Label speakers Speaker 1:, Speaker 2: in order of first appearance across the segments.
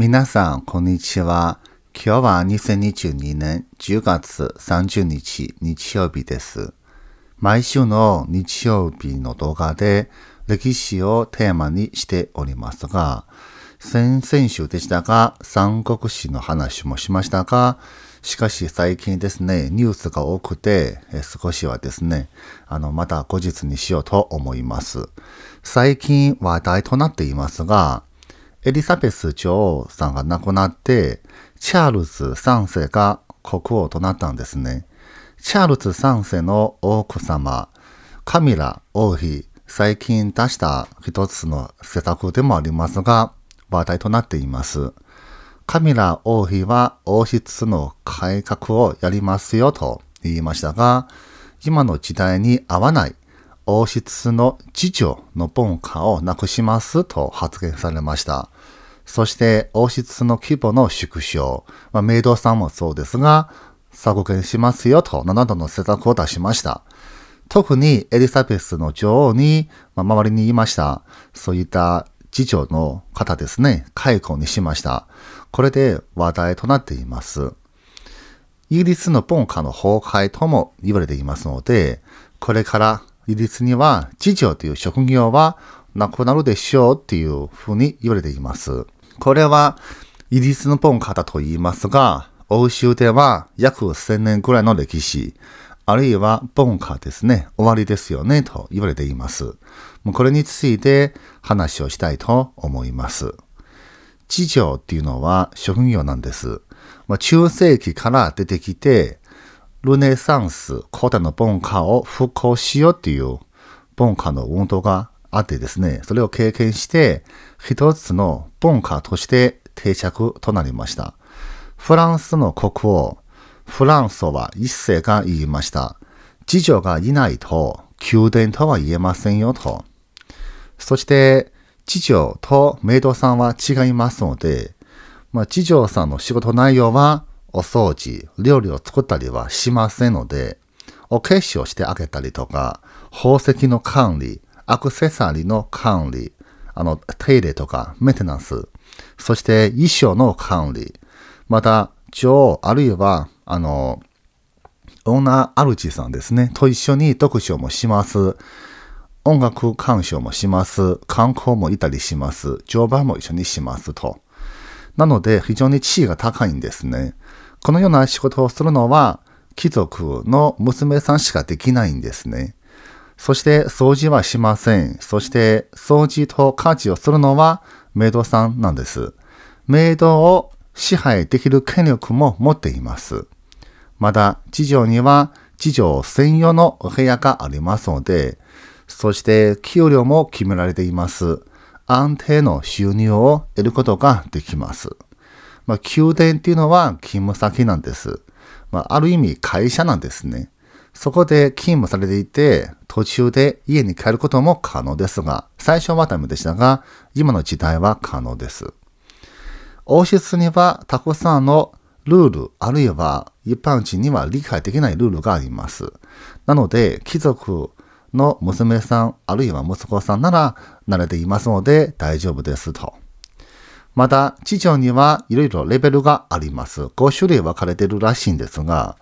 Speaker 1: 皆さん、こんにちは。今日は2022年10月30日日曜日です。毎週の日曜日の動画で歴史をテーマにしておりますが、先々週でしたが、三国史の話もしましたが、しかし最近ですね、ニュースが多くて、少しはですね、あの、また後日にしようと思います。最近話題となっていますが、エリザベス女王さんが亡くなって、チャールズ3世が国王となったんですね。チャールズ3世の奥様、カミラ王妃、最近出した一つの施策でもありますが、話題となっています。カミラ王妃は王室の改革をやりますよと言いましたが、今の時代に合わない王室の次女の文化をなくしますと発言されました。そして王室の規模の縮小、まあ、メイドさんもそうですが、削減しますよと、などの施策を出しました。特にエリザベスの女王に、まあ、周りにいました。そういった次女の方ですね、解雇にしました。これで話題となっています。イギリスの文化の崩壊とも言われていますので、これからイギリスには、知女という職業はなくなるでしょうっていうふうに言われています。これは、イギリスの文化だと言いますが、欧州では約1000年くらいの歴史、あるいは文化ですね、終わりですよね、と言われています。これについて話をしたいと思います。知女っていうのは職業なんです。ま中世紀から出てきて、ルネサンス、古代の文化を復興しようっていう文化の運動があってですね、それを経験して、一つの文化として定着となりました。フランスの国王、フランソは一世が言いました。次女がいないと、宮殿とは言えませんよと。そして、次女とメイドさんは違いますので、まあ、次女さんの仕事内容は、お掃除、料理を作ったりはしませんので、お化粧してあげたりとか、宝石の管理、アクセサリーの管理、あの、手入れとか、メンテナンス、そして衣装の管理、また、女王、あるいは、あの、オーナー主さんですね、と一緒に読書もします。音楽鑑賞もします。観光もいたりします。乗馬も一緒にしますと。なので、非常に地位が高いんですね。このような仕事をするのは貴族の娘さんしかできないんですね。そして掃除はしません。そして掃除と家事をするのはメイドさんなんです。メイドを支配できる権力も持っています。また、次女には次女専用のお部屋がありますので、そして給料も決められています。安定の収入を得ることができます。まあ、宮殿っていうのは勤務先なんです。まあ、ある意味会社なんですね。そこで勤務されていて、途中で家に帰ることも可能ですが、最初はダメでしたが、今の時代は可能です。王室にはたくさんのルール、あるいは一般人には理解できないルールがあります。なので、貴族の娘さん、あるいは息子さんなら慣れていますので大丈夫ですと。また、地上にはいろいろレベルがあります。5種類分かれてるらしいんですが、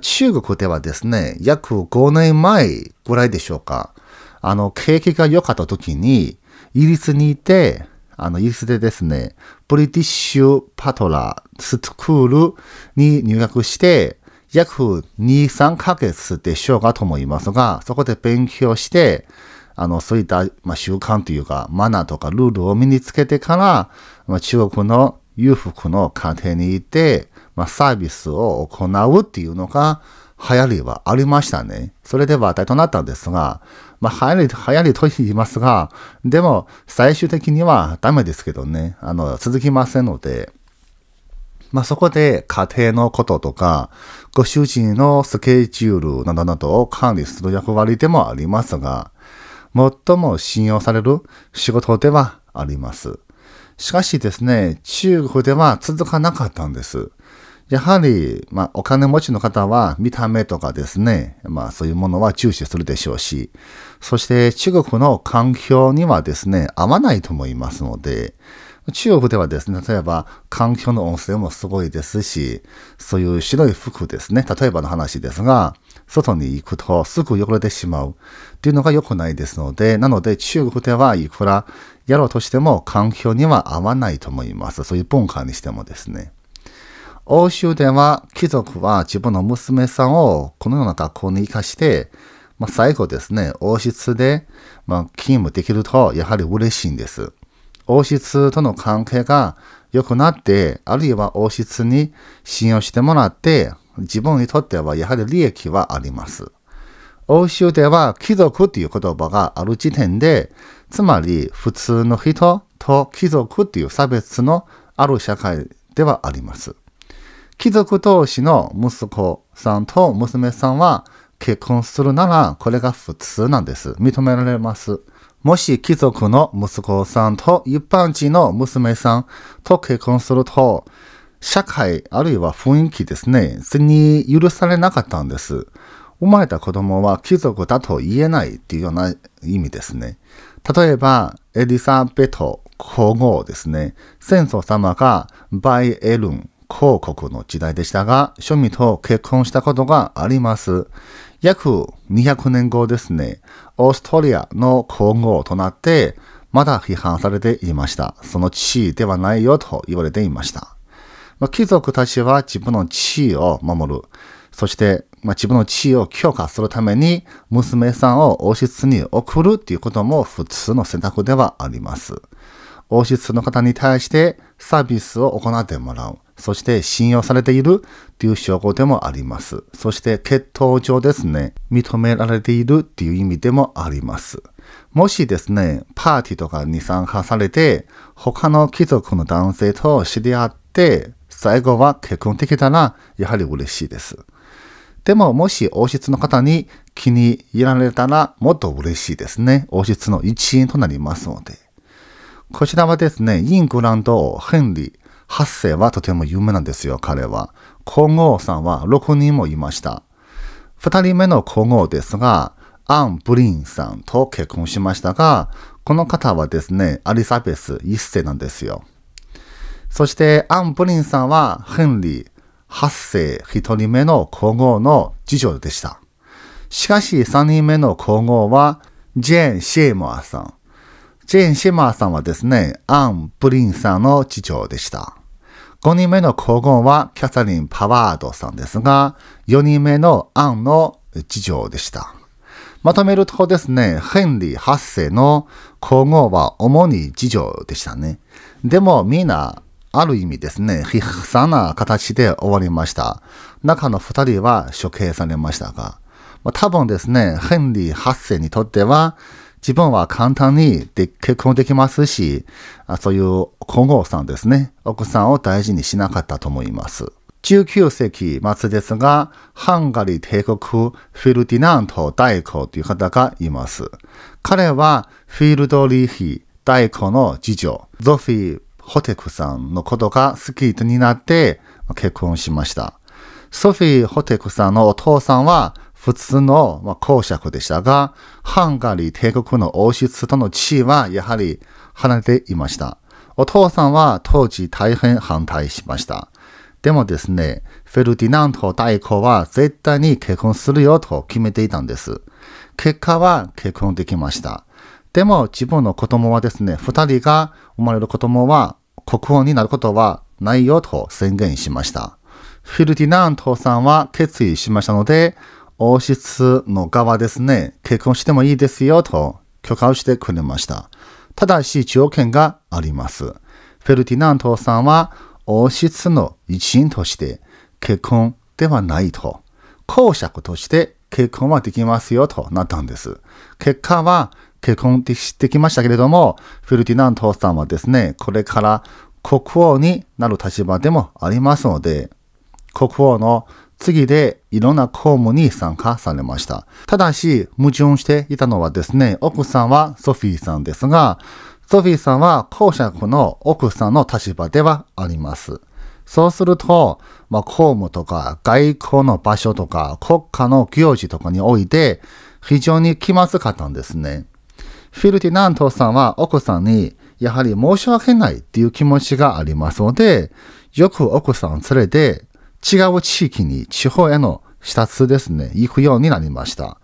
Speaker 1: 中国ではですね、約5年前ぐらいでしょうか、あの、景気が良かった時に、イギリスにいて、あの、イギリスでですね、ブリティッシュパトラスクールに入学して、約2、3ヶ月でしょうかと思いますが、そこで勉強して、あの、そういった、まあ、習慣というか、マナーとかルールを身につけてから、まあ、中国の裕福の家庭にいて、まあ、サービスを行うっていうのが、流行りはありましたね。それで話題となったんですが、まあ、流行り、流行りと言いますが、でも、最終的にはダメですけどね、あの、続きませんので、まあ、そこで家庭のこととか、ご主人のスケジュールなどなどを管理する役割でもありますが、最も信用される仕事ではあります。しかしですね、中国では続かなかったんです。やはり、まあ、お金持ちの方は見た目とかですね、まあ、そういうものは重視するでしょうし、そして中国の環境にはですね、合わないと思いますので、中国ではですね、例えば環境の温泉もすごいですし、そういう白い服ですね、例えばの話ですが、外に行くとすぐ汚れてしまうっていうのが良くないですので、なので中国ではいくらやろうとしても環境には合わないと思います。そういう文化にしてもですね。欧州では貴族は自分の娘さんをこのような学校に生かして、まあ、最後ですね、王室で、ま勤務できるとやはり嬉しいんです。王室との関係が良くなって、あるいは王室に信用してもらって、自分にとってはやはり利益はあります。欧州では貴族という言葉がある時点で、つまり普通の人と貴族という差別のある社会ではあります。貴族同士の息子さんと娘さんは結婚するならこれが普通なんです。認められます。もし貴族の息子さんと一般人の娘さんと結婚すると、社会あるいは雰囲気ですね、それに許されなかったんです。生まれた子供は貴族だと言えないっていうような意味ですね。例えば、エリザベト皇后ですね。戦争様がバイエルン公国の時代でしたが、庶民と結婚したことがあります。約200年後ですね、オーストリアの皇后となって、まだ批判されていました。その地位ではないよと言われていました。まあ、貴族たちは自分の地位を守る。そして、まあ、自分の地位を強化するために、娘さんを王室に送るっていうことも普通の選択ではあります。王室の方に対してサービスを行ってもらう。そして信用されているという証拠でもあります。そして血統上ですね、認められているという意味でもあります。もしですね、パーティーとかに参加されて、他の貴族の男性と知り合って、最後は結婚できたら、やはり嬉しいです。でも、もし王室の方に気に入られたら、もっと嬉しいですね。王室の一員となりますので。こちらはですね、イングランド、ヘンリー、8世はとても有名なんですよ、彼は。皇后さんは6人もいました。2人目の皇后ですが、アン・ブリンさんと結婚しましたが、この方はですね、アリザベス1世なんですよ。そして、アン・ブリンさんはヘンリー8世1人目の皇后の次女でした。しかし、3人目の皇后はジェーン・シェーマーさん。ジェーン・シェーマーさんはですね、アン・ブリンさんの次女でした。5人目の皇后はキャサリン・パワードさんですが、4人目のアンの次女でした。まとめるとですね、ヘンリー8世の皇后は主に次女でしたね。でもみんな、ある意味ですね、悲惨な形で終わりました。中の2人は処刑されましたが、まあ、多分ですね、ヘンリー8世にとっては、自分は簡単にで結婚できますし、そういう皇后さんですね、奥さんを大事にしなかったと思います。19世紀末ですが、ハンガリー帝国フィルディナント大公という方がいます。彼はフィールドリーヒ大公の次女、ゾフィー・ホテクさんのことが好きになって結婚しました。ソフィー・ホテクさんのお父さんは普通の、公爵でしたが、ハンガリー帝国の王室との地位はやはり離れていました。お父さんは当時大変反対しました。でもですね、フェルディナント大公は絶対に結婚するよと決めていたんです。結果は結婚できました。でも自分の子供はですね、二人が生まれる子供は国王になることはないよと宣言しました。フィルディナントさんは決意しましたので、王室の側ですね、結婚してもいいですよと許可をしてくれました。ただし条件があります。フェルディナントさんは王室の一員として結婚ではないと、公爵として結婚はできますよとなったんです。結果は結婚できましたけれども、フェルディナントさんはですね、これから国王になる立場でもありますので、国王の次でいろんな公務に参加されました。ただし、矛盾していたのはですね、奥さんはソフィーさんですが、ソフィーさんは公爵の奥さんの立場ではあります。そうすると、まあ、公務とか外交の場所とか国家の行事とかにおいて非常に気まずかったんですね。フィルティナントさんは奥さんにやはり申し訳ないっていう気持ちがありますので、よく奥さん連れて違う地域に地方への視察ですね、行くようになりました。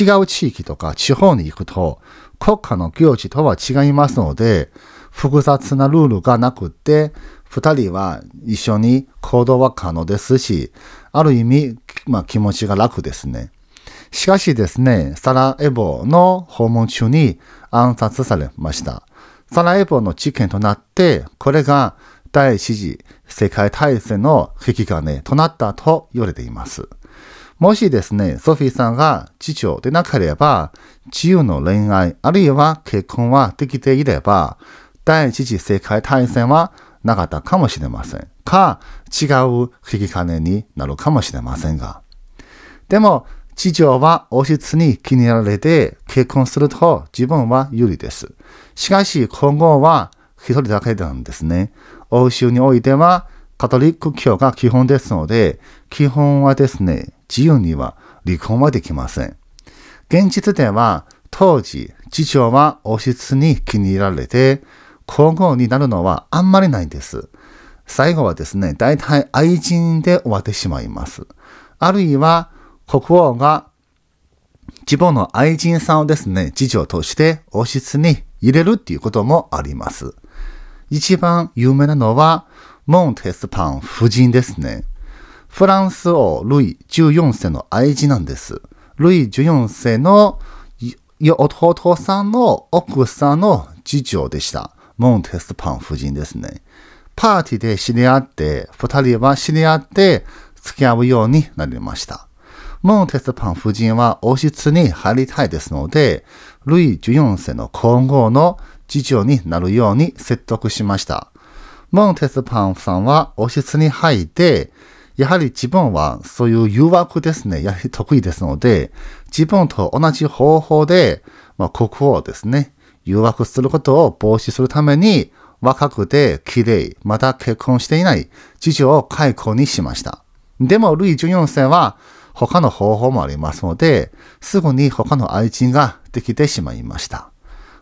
Speaker 1: 違う地域とか地方に行くと、国家の行事とは違いますので、複雑なルールがなくて、二人は一緒に行動は可能ですし、ある意味、まあ、気持ちが楽ですね。しかしですね、サラエボの訪問中に暗殺されました。サラエボの事件となって、これが第一次世界大戦の引き金となったと言われています。もしですね、ソフィーさんが父親でなければ、自由の恋愛、あるいは結婚はできていれば、第一次世界大戦はなかったかもしれません。か、違う引き金になるかもしれませんが。でも、父親は王室に気に入られて結婚すると自分は有利です。しかし、今後は一人だけなんですね。欧州においては、カトリック教が基本ですので、基本はですね、自由には離婚はできません。現実では、当時、次女は王室に気に入られて、皇后になるのはあんまりないんです。最後はですね、大体愛人で終わってしまいます。あるいは、国王が自分の愛人さんをですね、次女として王室に入れるっていうこともあります。一番有名なのは、モンテスパン夫人ですね。フランス王ルイ14世の愛人なんです。ルイ14世の弟さんの奥さんの次女でした。モンテスパン夫人ですね。パーティーで知り合って、二人は知り合って付き合うようになりました。モンテスパン夫人は王室に入りたいですので、ルイ14世の今後の次女になるように説得しました。モンテスパンさんは王室に入って、やはり自分はそういう誘惑ですね、やはり得意ですので、自分と同じ方法で、まあ、国王ですね、誘惑することを防止するために、若くて綺麗、また結婚していない次女を解雇にしました。でも、ルイ14世は他の方法もありますので、すぐに他の愛人ができてしまいました。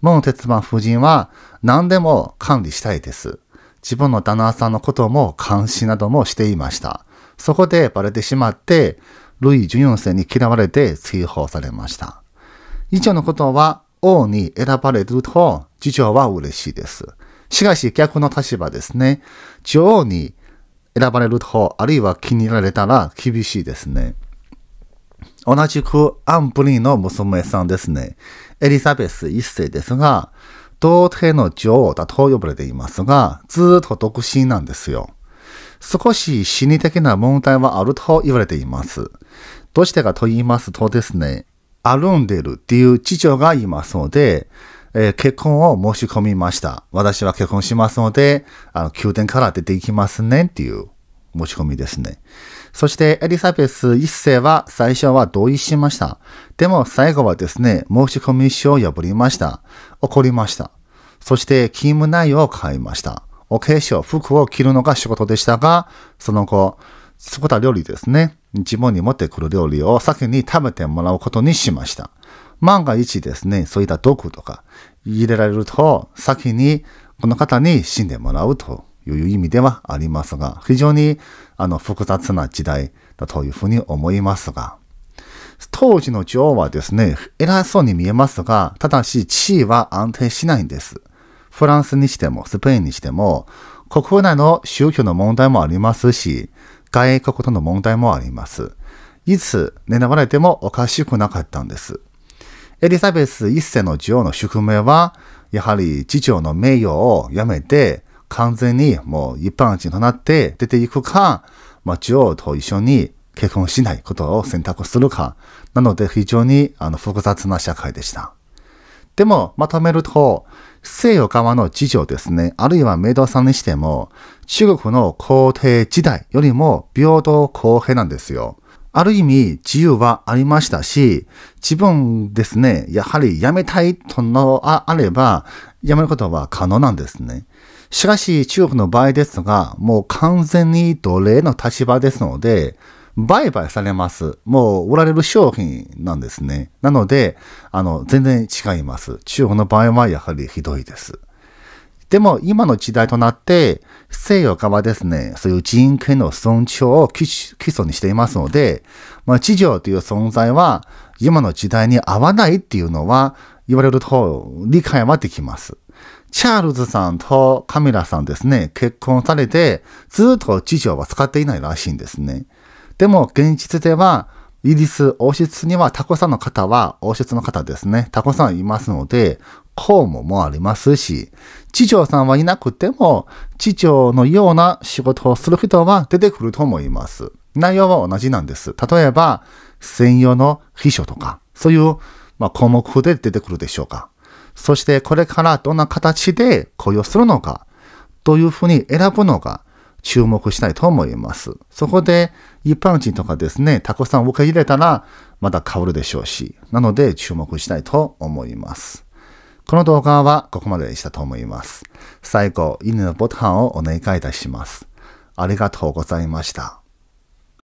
Speaker 1: もう鉄馬夫人は何でも管理したいです。自分の旦那さんのことも監視などもしていました。そこでバレてしまって、ルイ14世に嫌われて追放されました。以上のことは王に選ばれると、次女は嬉しいです。しかし逆の立場ですね。女王に選ばれると、あるいは気に入られたら厳しいですね。同じくアンプリンの娘さんですね。エリザベス一世ですが、童貞の女王だと呼ばれていますが、ずっと独身なんですよ。少し心理的な問題はあると言われています。どうしてかと言いますとですね、アルンデルっていう次女がいますので、えー、結婚を申し込みました。私は結婚しますので、あの、宮殿から出ていきますねっていう申し込みですね。そしてエリザベス一世は最初は同意しました。でも最後はですね、申し込み書を破りました。怒りました。そして勤務内容を変えました。お化粧、服を着るのが仕事でしたが、その後、作った料理ですね。自分に持ってくる料理を先に食べてもらうことにしました。万が一ですね、そういった毒とか入れられると、先にこの方に死んでもらうとという意味ではありますが、非常にあの複雑な時代だというふうに思いますが、当時の女王はですね、偉そうに見えますが、ただし地位は安定しないんです。フランスにしても、スペインにしても、国内の宗教の問題もありますし、外国との問題もあります。いつ狙われてもおかしくなかったんです。エリザベス一世の女王の宿命は、やはり次女の名誉をやめて、完全にもう一般人となって出ていくか、まあ、女王と一緒に結婚しないことを選択するか。なので非常にあの複雑な社会でした。でも、まとめると、西洋側の事情ですね、あるいはメイドさんにしても、中国の皇帝時代よりも平等公平なんですよ。ある意味自由はありましたし、自分ですね、やはり辞めたいとのあれば、辞めることは可能なんですね。しかし中国の場合ですが、もう完全に奴隷の立場ですので、売買されます。もう売られる商品なんですね。なので、あの、全然違います。中国の場合はやはりひどいです。でも今の時代となって、西洋側ですね、そういう人権の尊重を基礎にしていますので、まあ、地上という存在は今の時代に合わないっていうのは言われると理解はできます。チャールズさんとカミラさんですね、結婚されて、ずっと次女は使っていないらしいんですね。でも、現実では、イギリス王室にはたくさんの方は、王室の方ですね、たくさんいますので、公務もありますし、次女さんはいなくても、次女のような仕事をする人は出てくると思います。内容は同じなんです。例えば、専用の秘書とか、そういう、まあ、項目で出てくるでしょうか。そしてこれからどんな形で雇用するのか、どういうふうに選ぶのか、注目したいと思います。そこで一般人とかですね、たくさん受け入れたらまだ変わるでしょうし、なので注目したいと思います。この動画はここまでにしたと思います。最後、いいねのボタンをお願いいたします。ありがとうございました。